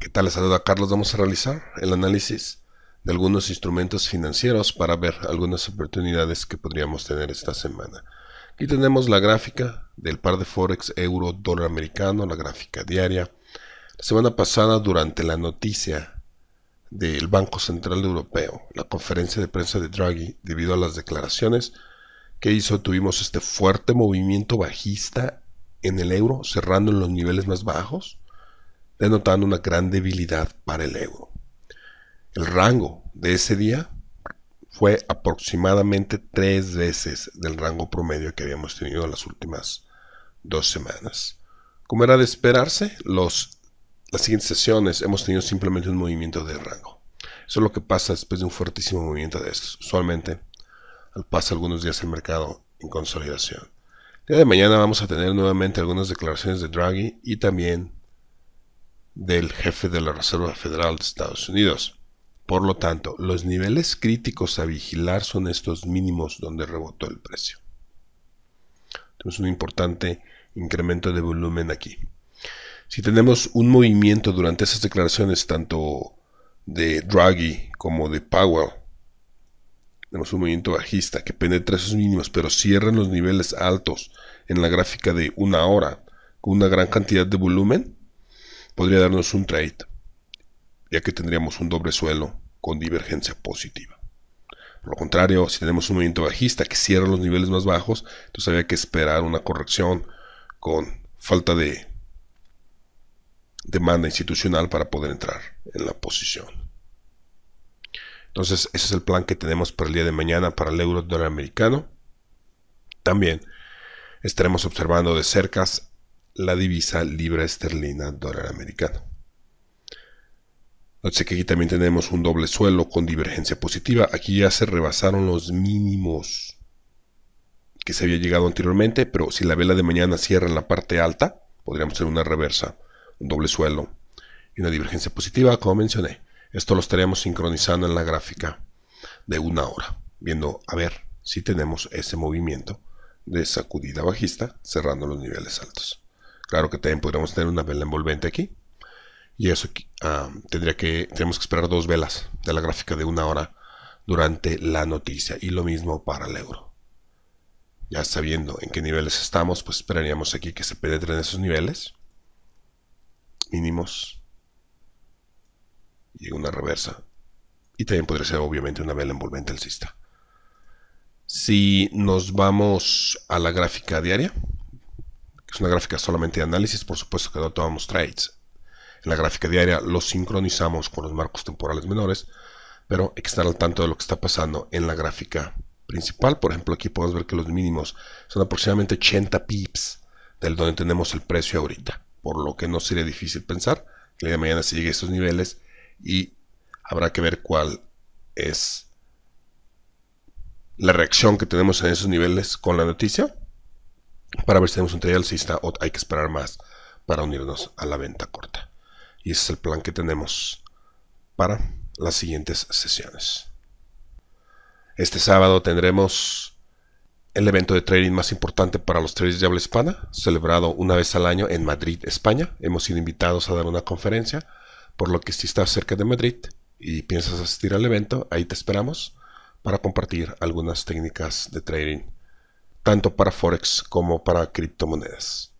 ¿Qué tal? Les saluda Carlos. Vamos a realizar el análisis de algunos instrumentos financieros para ver algunas oportunidades que podríamos tener esta semana. Aquí tenemos la gráfica del par de Forex euro dólar americano, la gráfica diaria. La semana pasada, durante la noticia del Banco Central Europeo, la conferencia de prensa de Draghi, debido a las declaraciones que hizo, tuvimos este fuerte movimiento bajista en el euro, cerrando en los niveles más bajos, denotando una gran debilidad para el euro. El rango de ese día fue aproximadamente tres veces del rango promedio que habíamos tenido en las últimas dos semanas. Como era de esperarse, los las siguientes sesiones hemos tenido simplemente un movimiento de rango. Eso es lo que pasa después de un fuertísimo movimiento de estos. Usualmente pasar algunos días el mercado en consolidación. El día de mañana vamos a tener nuevamente algunas declaraciones de Draghi y también del jefe de la Reserva Federal de Estados Unidos. Por lo tanto, los niveles críticos a vigilar son estos mínimos donde rebotó el precio. Tenemos un importante incremento de volumen aquí si tenemos un movimiento durante esas declaraciones, tanto de Draghi como de Powell, tenemos un movimiento bajista que penetra esos mínimos, pero cierra en los niveles altos en la gráfica de una hora con una gran cantidad de volumen, podría darnos un trade, ya que tendríamos un doble suelo con divergencia positiva. Por lo contrario, si tenemos un movimiento bajista que cierra los niveles más bajos, entonces había que esperar una corrección con falta de demanda institucional para poder entrar en la posición. Entonces, ese es el plan que tenemos para el día de mañana para el euro dólar americano. También estaremos observando de cerca la divisa libra esterlina dólar americano. sé que aquí también tenemos un doble suelo con divergencia positiva. Aquí ya se rebasaron los mínimos que se había llegado anteriormente, pero si la vela de mañana cierra en la parte alta, podríamos hacer una reversa doble suelo y una divergencia positiva, como mencioné. Esto lo estaríamos sincronizando en la gráfica de una hora, viendo a ver si tenemos ese movimiento de sacudida bajista cerrando los niveles altos. Claro que también podríamos tener una vela envolvente aquí. Y eso ah, tendría que, tenemos que esperar dos velas de la gráfica de una hora durante la noticia. Y lo mismo para el euro. Ya sabiendo en qué niveles estamos, pues esperaríamos aquí que se penetren esos niveles mínimos. y una reversa. Y también podría ser obviamente una vela envolvente alcista. Si nos vamos a la gráfica diaria, que es una gráfica solamente de análisis, por supuesto que no tomamos trades. En la gráfica diaria lo sincronizamos con los marcos temporales menores, pero hay que estar al tanto de lo que está pasando en la gráfica principal. Por ejemplo, aquí podemos ver que los mínimos son aproximadamente 80 pips del donde tenemos el precio ahorita por lo que no sería difícil pensar que el día de mañana se llegue a esos niveles y habrá que ver cuál es la reacción que tenemos en esos niveles con la noticia para ver si tenemos un trade alcista o hay que esperar más para unirnos a la venta corta. Y ese es el plan que tenemos para las siguientes sesiones. Este sábado tendremos el evento de trading más importante para los traders de habla hispana, celebrado una vez al año en Madrid, España. Hemos sido invitados a dar una conferencia, por lo que si estás cerca de Madrid y piensas asistir al evento, ahí te esperamos para compartir algunas técnicas de trading, tanto para Forex como para criptomonedas.